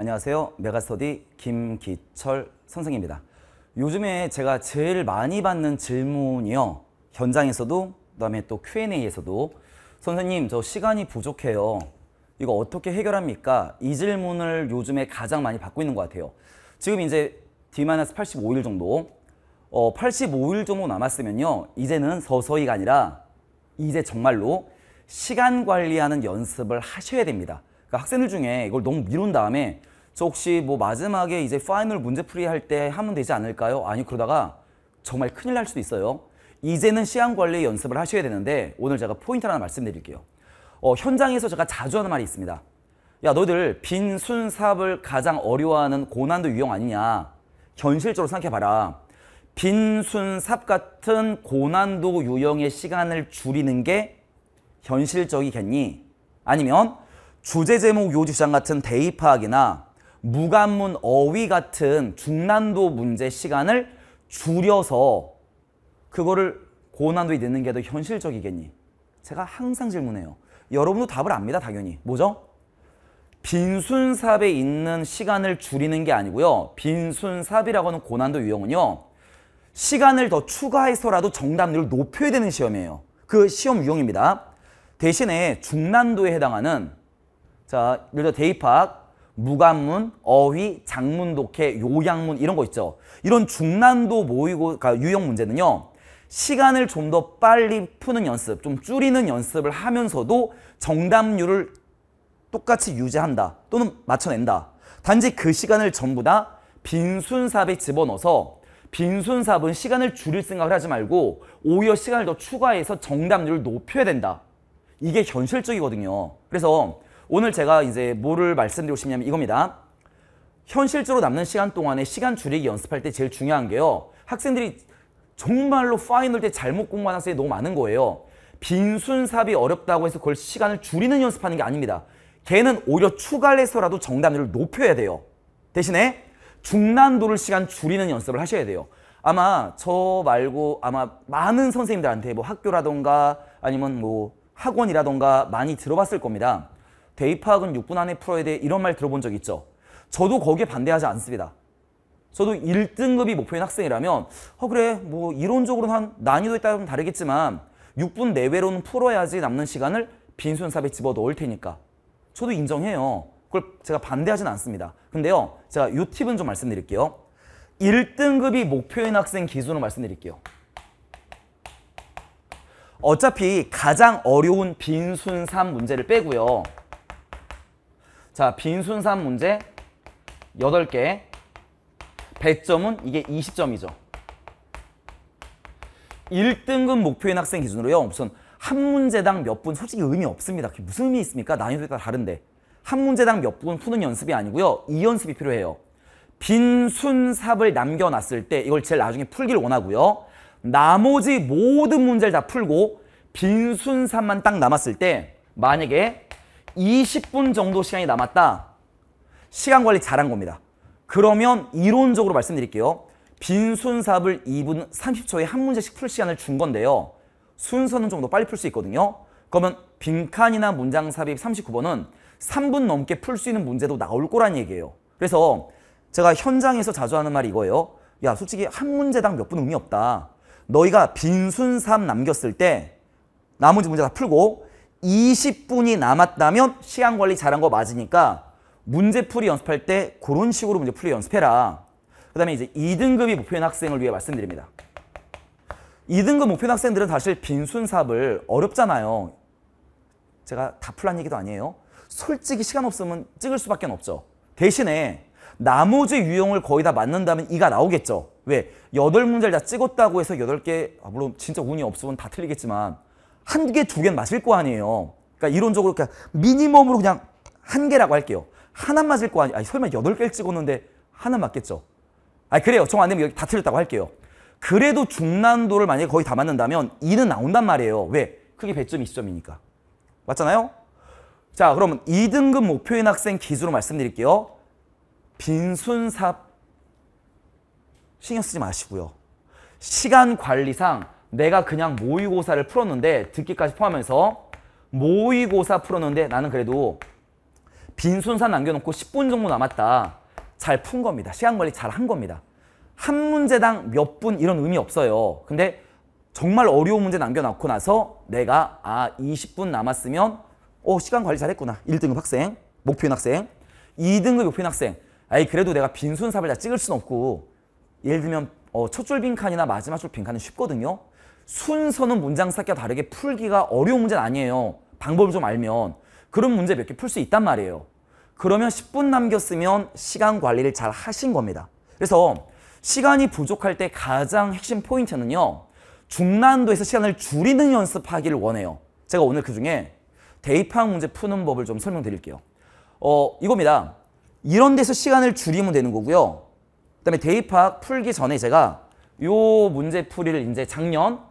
안녕하세요. 메가스터디 김기철 선생입니다. 요즘에 제가 제일 많이 받는 질문이요. 현장에서도 그다음에 또 Q&A에서도 선생님 저 시간이 부족해요. 이거 어떻게 해결합니까? 이 질문을 요즘에 가장 많이 받고 있는 것 같아요. 지금 이제 D-85일 정도 어, 85일 정도 남았으면요. 이제는 서서히가 아니라 이제 정말로 시간 관리하는 연습을 하셔야 됩니다. 그러니까 학생들 중에 이걸 너무 미룬 다음에 저 혹시 뭐 마지막에 이제 파이널 문제 풀이할 때 하면 되지 않을까요? 아니 그러다가 정말 큰일 날 수도 있어요. 이제는 시안 관리 연습을 하셔야 되는데 오늘 제가 포인트 하나 말씀드릴게요. 어, 현장에서 제가 자주 하는 말이 있습니다. 야 너희들 빈 순삽을 가장 어려워하는 고난도 유형 아니냐. 현실적으로 생각해봐라. 빈 순삽 같은 고난도 유형의 시간을 줄이는 게 현실적이겠니? 아니면 주제 제목 요지시장 같은 대입 파악이나 무관문 어휘 같은 중난도 문제 시간을 줄여서 그거를 고난도에 내는 게 더 현실적이겠니? 제가 항상 질문해요. 여러분도 답을 압니다, 당연히. 뭐죠? 빈순삽에 있는 시간을 줄이는 게 아니고요. 빈순삽이라고 하는 고난도 유형은요. 시간을 더 추가해서라도 정답률을 높여야 되는 시험이에요. 그 시험 유형입니다. 대신에 중난도에 해당하는 자, 예를 들어 대입학, 무관문, 어휘, 장문 독해, 요양문 이런 거 있죠. 이런 중난도 모의고 그러니까 유형 문제는요. 시간을 좀 더 빨리 푸는 연습, 좀 줄이는 연습을 하면서도 정답률을 똑같이 유지한다 또는 맞춰낸다. 단지 그 시간을 전부 다 빈순삽에 집어넣어서 빈순삽은 시간을 줄일 생각을 하지 말고 오히려 시간을 더 추가해서 정답률을 높여야 된다. 이게 현실적이거든요. 그래서 오늘 제가 이제 뭐를 말씀드리고 싶냐면 이겁니다. 현실적으로 남는 시간 동안에 시간 줄이기 연습할 때 제일 중요한 게요. 학생들이 정말로 파이널 때 잘못 공부하는 학생이 너무 많은 거예요. 빈순삽이 어렵다고 해서 그걸 시간을 줄이는 연습하는 게 아닙니다. 걔는 오히려 추가를 해서라도 정답률을 높여야 돼요. 대신에 중난도를 시간 줄이는 연습을 하셔야 돼요. 아마 저 말고 아마 많은 선생님들한테 뭐 학교라던가 아니면 뭐 학원이라던가 많이 들어봤을 겁니다. 대입 파악은 6분 안에 풀어야 돼 이런 말 들어본 적 있죠. 저도 거기에 반대하지 않습니다. 저도 1등급이 목표인 학생이라면 어 그래 뭐 이론적으로는 한 난이도에 따라 좀 다르겠지만 6분 내외로는 풀어야지 남는 시간을 빈손삽에 집어넣을 테니까 저도 인정해요. 그걸 제가 반대하진 않습니다. 근데요 제가 요 팁은 좀 말씀드릴게요. 1등급이 목표인 학생 기준으로 말씀드릴게요. 어차피 가장 어려운 빈순 3 문제를 빼고요. 자, 빈순산 문제 8개. 100점은 이게 20점이죠. 1등급 목표인 학생 기준으로요. 우선 한 문제당 몇 분 솔직히 의미 없습니다. 그게 무슨 의미 있습니까? 난이도에 따라 다른데. 한 문제당 몇 분 푸는 연습이 아니고요. 이 연습이 필요해요. 빈 순삽을 남겨놨을 때 이걸 제일 나중에 풀기를 원하고요. 나머지 모든 문제를 다 풀고 빈 순삽만 딱 남았을 때 만약에 20분 정도 시간이 남았다. 시간 관리 잘한 겁니다. 그러면 이론적으로 말씀드릴게요. 빈손삽을 2분 30초에 한 문제씩 풀 시간을 준 건데요. 순서는 좀 더 빨리 풀 수 있거든요. 그러면 빈칸이나 문장 삽입 39번은 3분 넘게 풀 수 있는 문제도 나올 거란 얘기예요. 그래서 제가 현장에서 자주 하는 말이 이거예요. 야 솔직히 한 문제당 몇 분 의미 없다. 너희가 빈순삽 남겼을 때 나머지 문제 다 풀고 20분이 남았다면 시간 관리 잘한 거 맞으니까 문제풀이 연습할 때 그런 식으로 문제풀이 연습해라. 그 다음에 이제 2등급이 목표인 학생을 위해 말씀드립니다. 2등급 목표인 학생들은 사실 빈순삽을 어렵잖아요. 제가 다 풀란 얘기도 아니에요. 솔직히 시간 없으면 찍을 수밖에 없죠. 대신에 나머지 유형을 거의 다 맞는다면 이가 나오겠죠. 왜? 8문제를 다 찍었다고 해서 8개, 아 물론 진짜 운이 없으면 다 틀리겠지만 한 개, 두 개는 마실 거 아니에요. 그러니까 이론적으로 그냥 미니멈으로 그냥 한 개라고 할게요. 하나 맞을 거 아니에요. 아니, 설마 여덟 개를 찍었는데 하나 맞겠죠. 아 그래요. 정 안 되면 여기 다 틀렸다고 할게요. 그래도 중난도를 만약에 거의 다 맞는다면 2는 나온단 말이에요. 왜? 크게배0 0점 20점이니까. 맞잖아요? 자, 그러면 2등급 목표인 학생 기준으로 말씀드릴게요. 빈순삽 신경 쓰지 마시고요. 시간 관리상 내가 그냥 모의고사를 풀었는데 듣기까지 포함해서 모의고사 풀었는데 나는 그래도 빈순산 남겨놓고 10분 정도 남았다. 잘 푼 겁니다. 시간 관리 잘 한 겁니다. 한 문제당 몇 분 이런 의미 없어요. 근데 정말 어려운 문제 남겨놓고 나서 내가 아 20분 남았으면 어 시간 관리 잘했구나. 1등급 학생, 목표인 학생, 2등급 목표인 학생 아이 그래도 내가 빈순삽을 다 찍을 순 없고 예를 들면 어, 첫 줄 빈칸이나 마지막 줄 빈칸은 쉽거든요. 순서는 문장 쌓기와 다르게 풀기가 어려운 문제는 아니에요. 방법을 좀 알면 그런 문제 몇 개 풀 수 있단 말이에요. 그러면 10분 남겼으면 시간 관리를 잘 하신 겁니다. 그래서 시간이 부족할 때 가장 핵심 포인트는요. 중난도에서 시간을 줄이는 연습하기를 원해요. 제가 오늘 그중에 대입항 문제 푸는 법을 좀 설명드릴게요. 어, 이겁니다. 이런 데서 시간을 줄이면 되는 거고요. 그다음에 대입학 풀기 전에 제가 요 문제 풀이를 이제 작년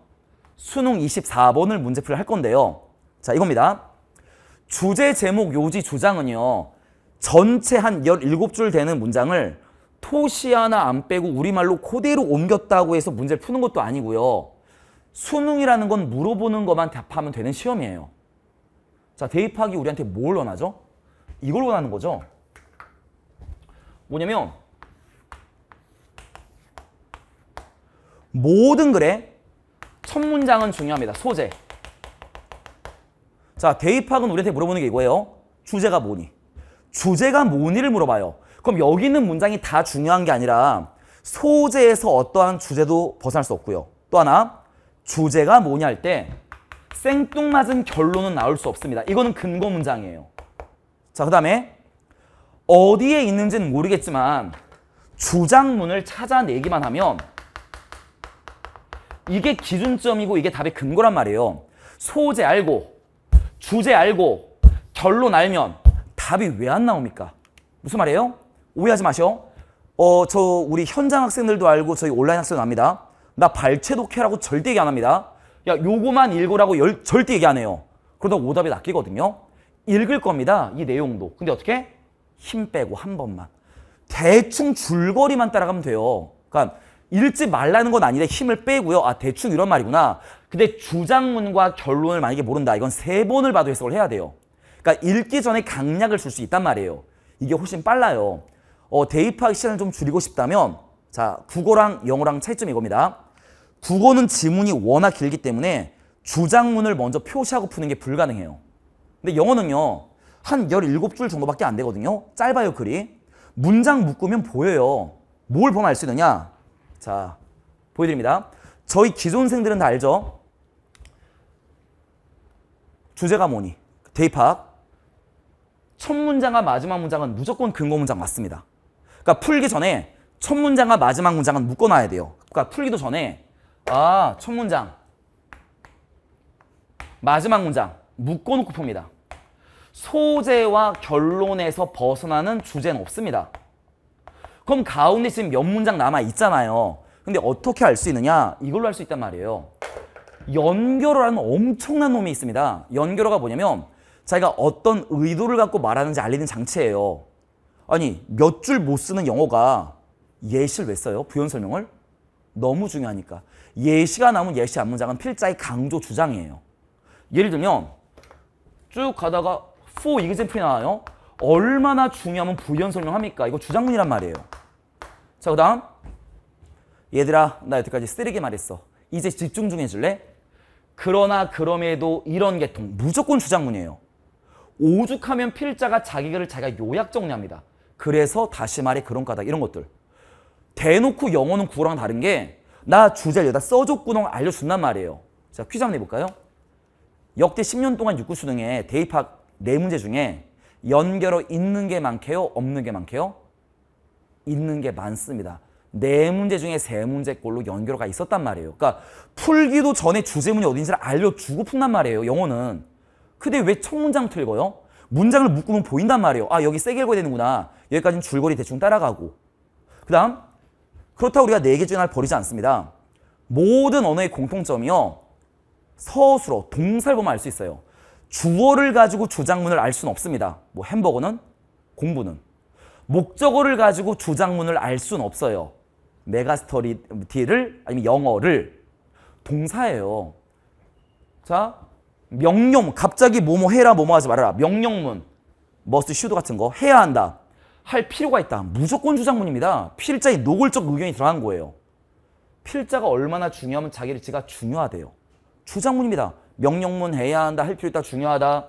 수능 24번을 문제풀이할 건데요. 자, 이겁니다. 주제 제목 요지 주장은요. 전체 한 17줄 되는 문장을 토시 하나 안 빼고 우리말로 그대로 옮겼다고 해서 문제를 푸는 것도 아니고요. 수능이라는 건 물어보는 것만 답하면 되는 시험이에요. 자, 대입하기 우리한테 뭘 원하죠? 이걸 원하는 거죠. 뭐냐면 모든 글에 첫 문장은 중요합니다. 소재. 자, 대입학은 우리한테 물어보는 게 이거예요. 주제가 뭐니? 주제가 뭐니를 물어봐요. 그럼 여기 있는 문장이 다 중요한 게 아니라 소재에서 어떠한 주제도 벗어날 수 없고요. 또 하나, 주제가 뭐냐 할 때 생뚱맞은 결론은 나올 수 없습니다. 이거는 근거 문장이에요. 자, 그 다음에 어디에 있는지는 모르겠지만 주장문을 찾아내기만 하면 이게 기준점이고 이게 답의 근거란 말이에요. 소재 알고 주제 알고 결론 알면 답이 왜 안 나옵니까? 무슨 말이에요? 오해하지 마셔. 어, 저 우리 현장 학생들도 알고 저희 온라인 학생도 압니다. 나 발췌독해라고 절대 얘기 안 합니다. 야, 요거만 읽으라고 열, 절대 얘기 안 해요. 그러다 오답이 낚이거든요. 읽을 겁니다. 이 내용도. 근데 어떻게? 힘 빼고 한 번만. 대충 줄거리만 따라가면 돼요. 그러니까 읽지 말라는 건아니라 힘을 빼고요. 아 대충 이런 말이구나. 근데 주장문과 결론을 만약에 모른다. 이건 세 번을 봐도 해석을 해야 돼요. 그러니까 읽기 전에 강약을 줄 수 있단 말이에요. 이게 훨씬 빨라요. 어, 대입하기 시간을 좀 줄이고 싶다면 자 국어랑 영어랑 차이점이 이겁니다. 국어는 지문이 워낙 길기 때문에 주장문을 먼저 표시하고 푸는 게 불가능해요. 근데 영어는요. 한 17줄 정도밖에 안 되거든요. 짧아요, 글이. 문장 묶으면 보여요. 뭘 보면 알 수 있느냐? 자, 보여드립니다. 저희 기존생들은 다 알죠? 주제가 뭐니? 대입학. 첫 문장과 마지막 문장은 무조건 근거 문장 맞습니다. 그러니까 풀기 전에 첫 문장과 마지막 문장은 묶어놔야 돼요. 그러니까 풀기도 전에 아, 첫 문장, 마지막 문장 묶어놓고 풉니다. 소재와 결론에서 벗어나는 주제는 없습니다. 그럼 가운데 지금 몇 문장 남아 있잖아요. 근데 어떻게 알 수 있느냐? 이걸로 할 수 있단 말이에요. 연결어라는 엄청난 놈이 있습니다. 연결어가 뭐냐면 자기가 어떤 의도를 갖고 말하는지 알리는 장치예요. 아니 몇 줄 못 쓰는 영어가 예시를 왜 써요? 부연 설명을? 너무 중요하니까. 예시가 나오면 예시 앞문장은 필자의 강조 주장이에요. 예를 들면 쭉 가다가 for example이 나와요. 얼마나 중요하면 부연 설명합니까? 이거 주장문이란 말이에요. 자, 그 다음. 얘들아, 나 여태까지 쓰레기 말했어. 이제 집중 좀 해줄래? 그러나 그럼에도 이런 계통 무조건 주장문이에요. 오죽하면 필자가 자기를 자기가 요약 정리합니다. 그래서 다시 말해 그런 까다 이런 것들. 대놓고 영어는 구랑 다른 게 나 주제를 여기다 써줬구나 알려준단 말이에요. 자 퀴즈 한번 해볼까요? 역대 10년 동안 육구 수능에 대입학 4문제 중에 연결어 있는 게 많게요? 없는 게 많게요? 있는 게 많습니다. 네 문제 중에 세 문제꼴로 연결가 있었단 말이에요. 그러니까 풀기도 전에 주제문이 어딘지를 알려주고 푼단 말이에요. 영어는. 근데 왜 첫 문장 틀고요? 문장을 묶으면 보인단 말이에요. 아 여기 세게 읽어야 되는구나. 여기까지는 줄거리 대충 따라가고. 그 다음 그렇다고 우리가 네 개 중에 하나를 버리지 않습니다. 모든 언어의 공통점이요. 서술어, 동사를 보면 알 수 있어요. 주어를 가지고 조작문을알 수는 없습니다. 뭐 햄버거는, 공부는. 목적어를 가지고 주장문을 알 수는 없어요. 메가스터리를 아니면 영어를 동사예요. 자, 명령 갑자기 뭐뭐 해라 뭐뭐 하지 말아라. 명령문. 머스 슈드 같은 거 해야 한다. 할 필요가 있다. 무조건 주장문입니다. 필자의 노골적 의견이 들어간 거예요. 필자가 얼마나 중요하면 자기를 지가 중요하대요. 주장문입니다. 명령문 해야 한다. 할 필요 있다. 중요하다.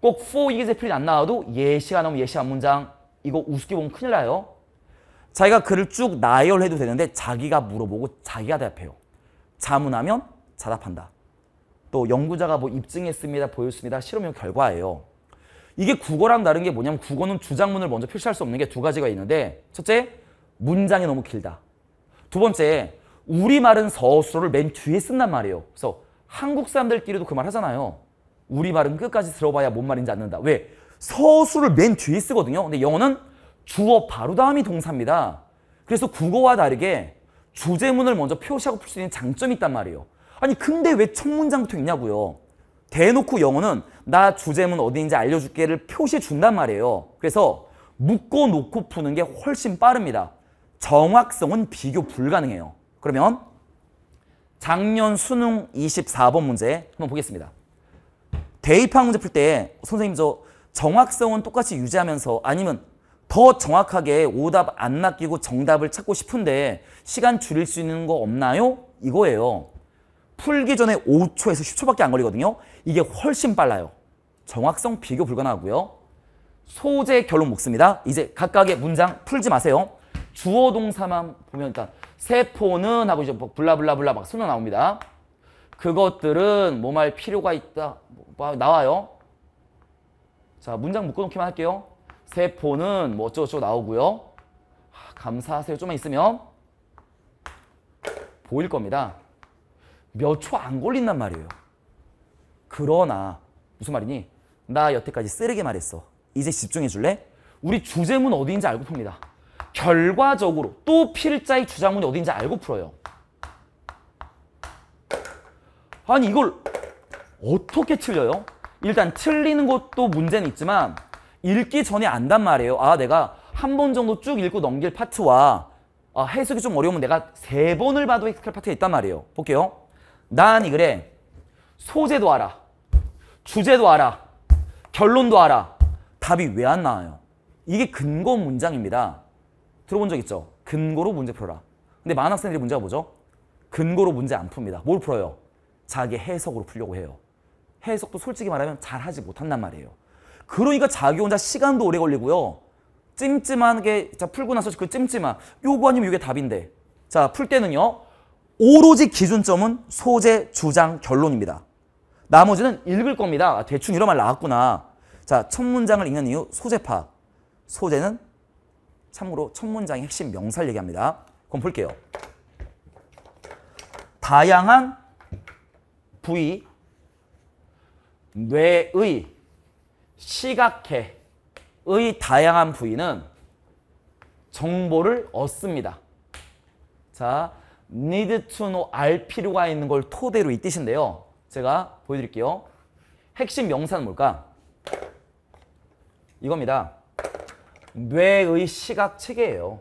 꼭 for 이게 필이 안 나와도 예시가 나오면 예시한 문장 이거 우습게 보면 큰일 나요. 자기가 글을 쭉 나열해도 되는데 자기가 물어보고 자기가 대답해요. 자문하면 자답한다. 또 연구자가 뭐 입증했습니다, 보였습니다, 실험용 결과예요. 이게 국어랑 다른 게 뭐냐면 국어는 주장문을 먼저 표시할 수 없는 게 두 가지가 있는데 첫째, 문장이 너무 길다. 두 번째, 우리말은 서술을맨 뒤에 쓴단 말이에요. 그래서 한국 사람들끼리도 그 말 하잖아요. 우리말은 끝까지 들어봐야 뭔 말인지 않는다 왜? 서술을 맨 뒤에 쓰거든요. 근데 영어는 주어 바로 다음이 동사입니다. 그래서 국어와 다르게 주제문을 먼저 표시하고 풀 수 있는 장점이 있단 말이에요. 아니 근데 왜첫 문장부터 있냐고요. 대놓고 영어는 나 주제문 어디인지 알려줄게를 표시해 준단 말이에요. 그래서 묶어놓고 푸는 게 훨씬 빠릅니다. 정확성은 비교 불가능해요. 그러면 작년 수능 24번 문제 한번 보겠습니다. 대입학 문제 풀 때 선생님 저 정확성은 똑같이 유지하면서 아니면 더 정확하게 오답 안 낚이고 정답을 찾고 싶은데 시간 줄일 수 있는 거 없나요? 이거예요. 풀기 전에 5초에서 10초밖에 안 걸리거든요. 이게 훨씬 빨라요. 정확성 비교 불가능하고요. 소재 결론 묶습니다 이제 각각의 문장 풀지 마세요. 주어 동사만 보면 일단 세포는 하고 이제 뭐 블라블라블라 막 순어 나옵니다. 그것들은 뭐 말 필요가 있다. 뭐 나와요. 자, 문장 묶어놓기만 할게요. 세포는 뭐 어쩌고저쩌고 나오고요. 아, 감사하세요. 좀만 있으면 보일 겁니다. 몇 초 안 걸린단 말이에요. 그러나 무슨 말이니? 나 여태까지 쓰레기 말했어. 이제 집중해 줄래? 우리 주제문 어디인지 알고 풉니다. 결과적으로 또 필자의 주장문이 어디인지 알고 풀어요. 아니 이걸 어떻게 틀려요? 일단 틀리는 것도 문제는 있지만 읽기 전에 안단 말이에요. 아 내가 한 번 정도 쭉 읽고 넘길 파트와 아, 해석이 좀 어려우면 내가 세 번을 봐도 해석할 파트가 있단 말이에요. 볼게요. 난이 그래 소재도 알아. 주제도 알아. 결론도 알아. 답이 왜 안 나와요? 이게 근거 문장입니다. 들어본 적 있죠? 근거로 문제 풀어라. 근데 많은 학생들이 문제가 뭐죠? 근거로 문제 안 풉니다. 뭘 풀어요? 자기 해석으로 풀려고 해요. 해석도 솔직히 말하면 잘 하지 못한단 말이에요. 그러니까 자기 혼자 시간도 오래 걸리고요. 찜찜하게 자 풀고 나서 그 찜찜한 요거 아니면 이게 답인데 자풀 때는요 오로지 기준점은 소재 주장 결론입니다 나머지는 읽을 겁니다 아, 대충 이런 말 나왔구나 자첫 문장을 읽는 이유 소재 파악 소재는 참고로 첫 문장의 핵심 명사를 얘기합니다 그럼 볼게요 다양한 부위 뇌의 시각해의 다양한 부위는 정보를 얻습니다. 자, need to know, 알 필요가 있는 걸 토대로 이 뜻인데요. 제가 보여드릴게요. 핵심 명사는 뭘까? 이겁니다. 뇌의 시각체계예요.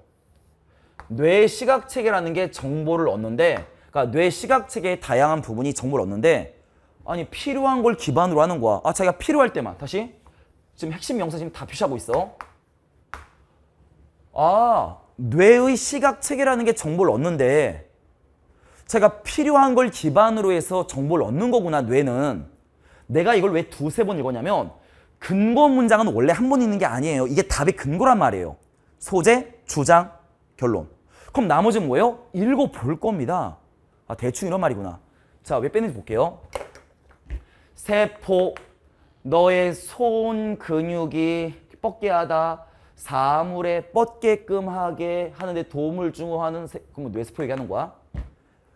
뇌의 시각체계라는 게 정보를 얻는데 그러니까 뇌 시각체계의 다양한 부분이 정보를 얻는데 아니 필요한 걸 기반으로 하는 거야. 아 자기가 필요할 때만 다시 지금 핵심 명사 지금 다 표시하고 있어. 아 뇌의 시각 체계라는 게 정보를 얻는데 제가 필요한 걸 기반으로 해서 정보를 얻는 거구나 뇌는. 내가 이걸 왜 두세 번 읽었냐면 근거 문장은 원래 한 번읽는게 아니에요. 이게 답의 근거란 말이에요. 소재, 주장, 결론. 그럼 나머지는 뭐예요? 읽어볼 겁니다. 아, 대충 이런 말이구나. 자, 왜 빼는지 볼게요. 세포, 너의 손 근육이 뻗게하다, 사물에 뻗게끔 하게 하는데 도움을 주고 하는 그럼 뇌세포 얘기하는 거야?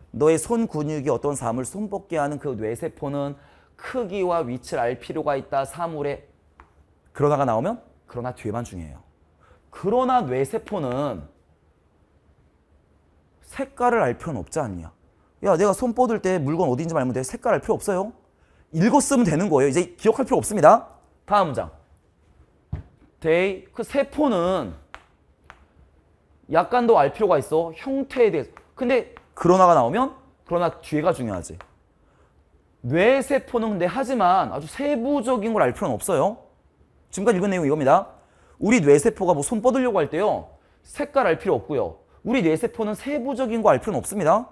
너의 손 근육이 어떤 사물 손 뻗게 하는 그 뇌세포는 크기와 위치를 알 필요가 있다. 사물에 그러다가 나오면 그러나 뒤에만 중요해요. 그러나 뇌세포는 색깔을 알 필요는 없지 않냐. 야 내가 손 뻗을 때 물건 어디인지 알면 돼. 색깔 알 필요 없어요. 읽었으면 되는 거예요. 이제 기억할 필요 없습니다. 다음 문장. 데이 그 세포는 약간 더 알 필요가 있어. 형태에 대해서. 근데 그러나가 나오면 그러나 뒤에가 중요하지. 뇌세포는 근데 하지만 아주 세부적인 걸 알 필요는 없어요. 지금까지 읽은 내용이 이겁니다. 우리 뇌세포가 뭐 손 뻗으려고 할 때요. 색깔 알 필요 없고요. 우리 뇌세포는 세부적인 거 알 필요는 없습니다.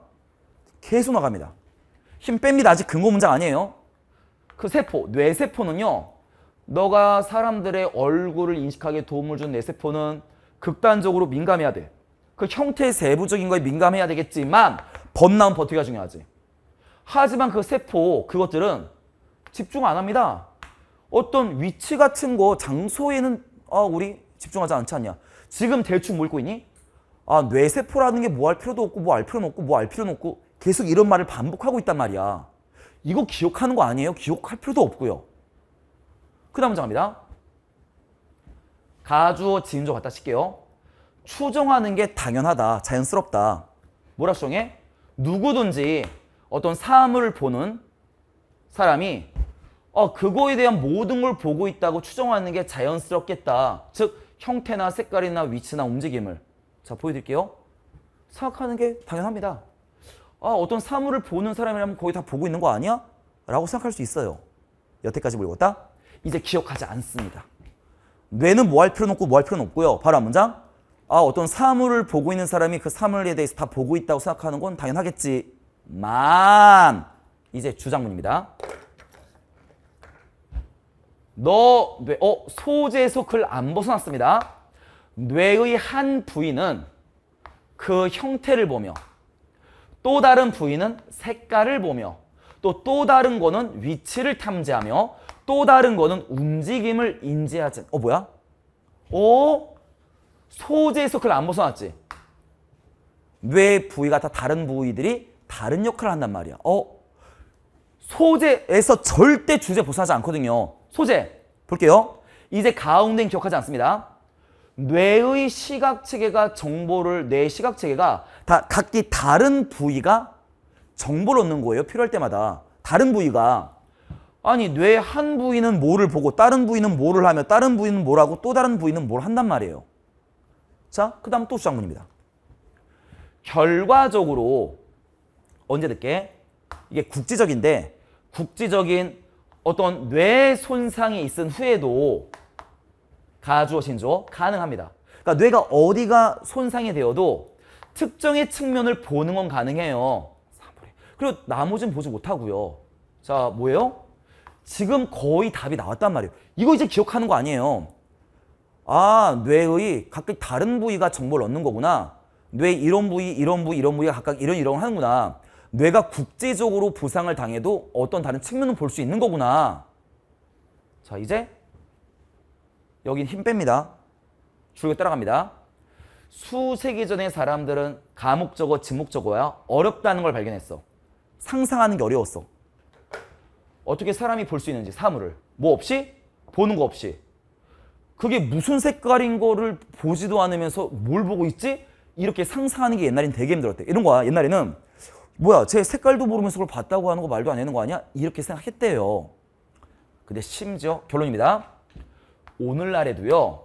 계속 나갑니다. 힘 뺍니다. 아직 근거 문장 아니에요. 그 세포, 뇌세포는요. 너가 사람들의 얼굴을 인식하게 도움을 준 뇌세포는 극단적으로 민감해야 돼. 그 형태 의 세부적인 거에 민감해야 되겠지만 번나운 버티기가 중요하지. 하지만 그 세포, 그것들은 집중 안 합니다. 어떤 위치 같은 거, 장소에는 아, 우리 집중하지 않지 않냐. 지금 대충 몰고 뭐 있니? 아, 뇌세포라는 게 뭐 할 필요도 없고 뭐 할 필요는 없고 뭐 할 필요는 없고 계속 이런 말을 반복하고 있단 말이야. 이거 기억하는 거 아니에요? 기억할 필요도 없고요. 그 다음 문제 갑니다. 가주어 지음조 갖다 칠게요. 추정하는 게 당연하다, 자연스럽다. 뭐라 추정해? 누구든지 어떤 사물을 보는 사람이 어 그거에 대한 모든 걸 보고 있다고 추정하는 게 자연스럽겠다. 즉 형태나 색깔이나 위치나 움직임을 자 보여드릴게요. 생각하는 게 당연합니다. 아, 어떤 사물을 보는 사람이라면 거의 다 보고 있는 거 아니야? 라고 생각할 수 있어요. 여태까지 모르다 이제 기억하지 않습니다. 뇌는 뭐 할 필요는 없고 뭐 할 필요는 없고요. 바로 한 문장. 아, 어떤 사물을 보고 있는 사람이 그 사물에 대해서 다 보고 있다고 생각하는 건 당연하겠지만 이제 주장문입니다. 너, 뇌, 어, 소재에서 글 안 벗어났습니다. 뇌의 한 부위는 그 형태를 보며 또 다른 부위는 색깔을 보며 또 또 다른 거는 위치를 탐지하며 또 다른 거는 움직임을 인지하지 어 뭐야? 어? 소재에서 그을안 벗어났지? 뇌 부위가 다 다른 부위들이 다른 역할을 한단 말이야 어? 소재에서 절대 주제 벗어나지 않거든요 소재 볼게요 이제 가운데는 기억하지 않습니다 뇌의 시각체계가 정보를 뇌 시각체계가 다 각기 다른 부위가 정보를 얻는 거예요. 필요할 때마다. 다른 부위가 아니 뇌 한 부위는 뭐를 보고 다른 부위는 뭐를 하며 다른 부위는 뭐라고또 다른 부위는 뭘 한단 말이에요. 자, 그 다음 또 수장문입니다. 결과적으로 언제 듣게? 이게 국제적인데국제적인 어떤 뇌 손상이 있은 후에도 가주어 신조 가능합니다. 그러니까 뇌가 어디가 손상이 되어도 특정의 측면을 보는 건 가능해요. 그리고 나머지는 보지 못하고요. 자, 뭐예요? 지금 거의 답이 나왔단 말이에요. 이거 이제 기억하는 거 아니에요. 아, 뇌의 각각 다른 부위가 정보를 얻는 거구나. 뇌 이런 부위, 이런 부위, 이런 부위가 각각 이런 이런 하는구나. 뇌가 국제적으로 부상을 당해도 어떤 다른 측면을 볼 수 있는 거구나. 자, 이제 여긴 힘 뺍니다. 줄고 따라갑니다. 수세기 전의 사람들은 감목적어 진목적어야 어렵다는 걸 발견했어. 상상하는 게 어려웠어. 어떻게 사람이 볼 수 있는지 사물을 뭐 없이 보는 거 없이 그게 무슨 색깔인 거를 보지도 않으면서 뭘 보고 있지? 이렇게 상상하는 게 옛날엔 되게 힘들었대. 이런 거야. 옛날에는 뭐야 제 색깔도 모르면서 그걸 봤다고 하는 거 말도 안 되는 거 아니야? 이렇게 생각했대요. 근데 심지어 결론입니다. 오늘날에도요.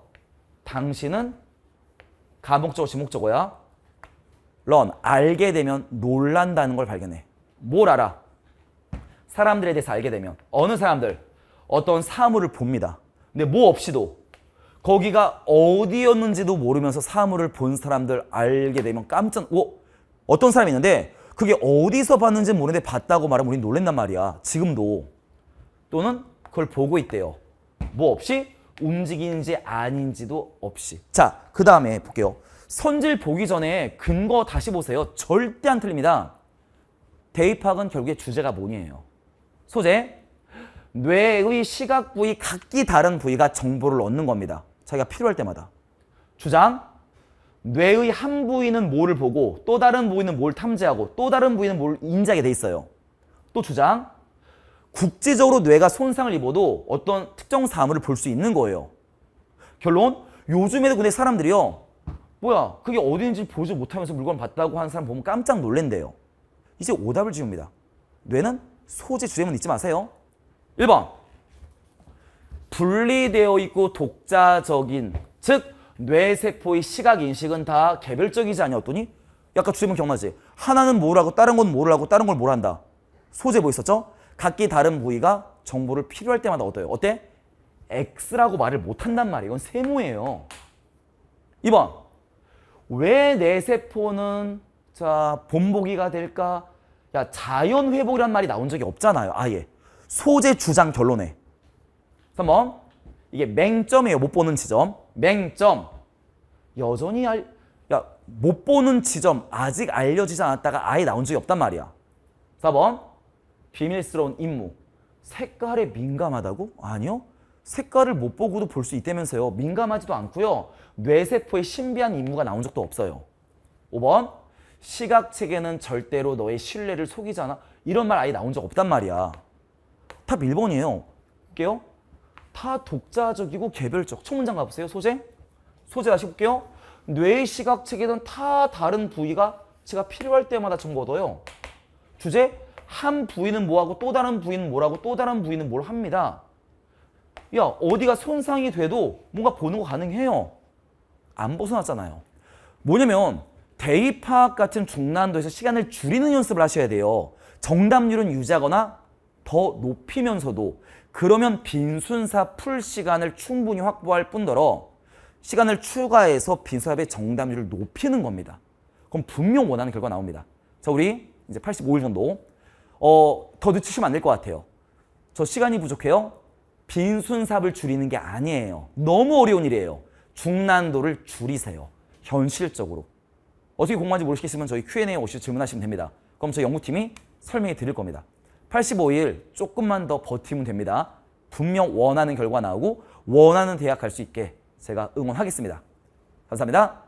당신은 감옥적어 지목적어야. 런 알게 되면 놀란다는 걸 발견해. 뭘 알아? 사람들에 대해서 알게 되면 어느 사람들 어떤 사물을 봅니다. 근데 뭐 없이도 거기가 어디였는지도 모르면서 사물을 본 사람들 알게 되면 깜짝 오 어떤 사람이 있는데 그게 어디서 봤는지 모르는데 봤다고 말하면 우린 놀랬단 말이야. 지금도 또는 그걸 보고 있대요. 뭐 없이 움직이는지 아닌지도 없이 자그 다음에 볼게요 선질 보기 전에 근거 다시 보세요 절대 안 틀립니다 대입학은 결국에 주제가 뭐니에요 소재 뇌의 시각 부위 각기 다른 부위가 정보를 얻는 겁니다 자기가 필요할 때마다 주장 뇌의 한 부위는 뭐를 보고 또 다른 부위는 뭘 탐지하고 또 다른 부위는 뭘 인지하게 돼 있어요 또 주장 국제적으로 뇌가 손상을 입어도 어떤 특정 사물을 볼 수 있는 거예요. 결론 요즘에도 근데 사람들이요. 뭐야 그게 어디 있는지 보지 못하면서 물건 을 봤다고 하는 사람 보면 깜짝 놀랜대요. 이제 오답을 지웁니다. 뇌는 소재 주제만 잊지 마세요. 1번 분리되어 있고 독자적인 즉 뇌세포의 시각인식은 다 개별적이지 아니었더니 약간 주제문 기억나지? 하나는 뭐라고 다른 건 뭐라고 다른 걸뭘 한다. 소재 보였었죠 뭐 각기 다른 부위가 정보를 필요할 때마다 얻어요. 어때? X라고 말을 못한단 말이에요. 이건 세모예요. 2번 왜 내 세포는 자 본보기가 될까? 야 자연 회복이란 말이 나온 적이 없잖아요. 아예 소재 주장 결론에 3번 이게 맹점이에요. 못 보는 지점. 맹점. 여전히 알, 야, 못 보는 지점 아직 알려지지 않았다가 아예 나온 적이 없단 말이야. 4번. 비밀스러운 임무. 색깔에 민감하다고? 아니요. 색깔을 못 보고도 볼 수 있다면서요. 민감하지도 않고요. 뇌세포의 신비한 임무가 나온 적도 없어요. 5번 시각체계는 절대로 너의 신뢰를 속이잖아 이런 말 아예 나온 적 없단 말이야. 답 1번이에요. 볼게요. 다 독자적이고 개별적. 초문장 가보세요. 소재. 소재 다시 볼게요. 뇌의 시각체계는 다 다른 부위가 치가 필요할 때마다 정보 얻어요. 주제 한 부위는 뭐하고 또 다른 부위는 뭐라고 또 다른 부위는 뭘 합니다. 야 어디가 손상이 돼도 뭔가 보는 거 가능해요. 안 벗어났잖아요. 뭐냐면 대입 파악 같은 중난도에서 시간을 줄이는 연습을 하셔야 돼요. 정답률은 유지하거나 더 높이면서도 그러면 빈순사 풀 시간을 충분히 확보할 뿐더러 시간을 추가해서 빈수합의 정답률을 높이는 겁니다. 그럼 분명 원하는 결과 나옵니다. 자, 우리 이제 85일 정도 어, 더 늦추시면 안 될 것 같아요. 저 시간이 부족해요. 빈순삽을 줄이는 게 아니에요. 너무 어려운 일이에요. 중난도를 줄이세요. 현실적으로. 어떻게 공부하는지 모르시겠으면 저희 Q&A에 오셔서 질문하시면 됩니다. 그럼 저희 연구팀이 설명해 드릴 겁니다. 85일 조금만 더 버티면 됩니다. 분명 원하는 결과 나오고 원하는 대학 갈 수 있게 제가 응원하겠습니다. 감사합니다.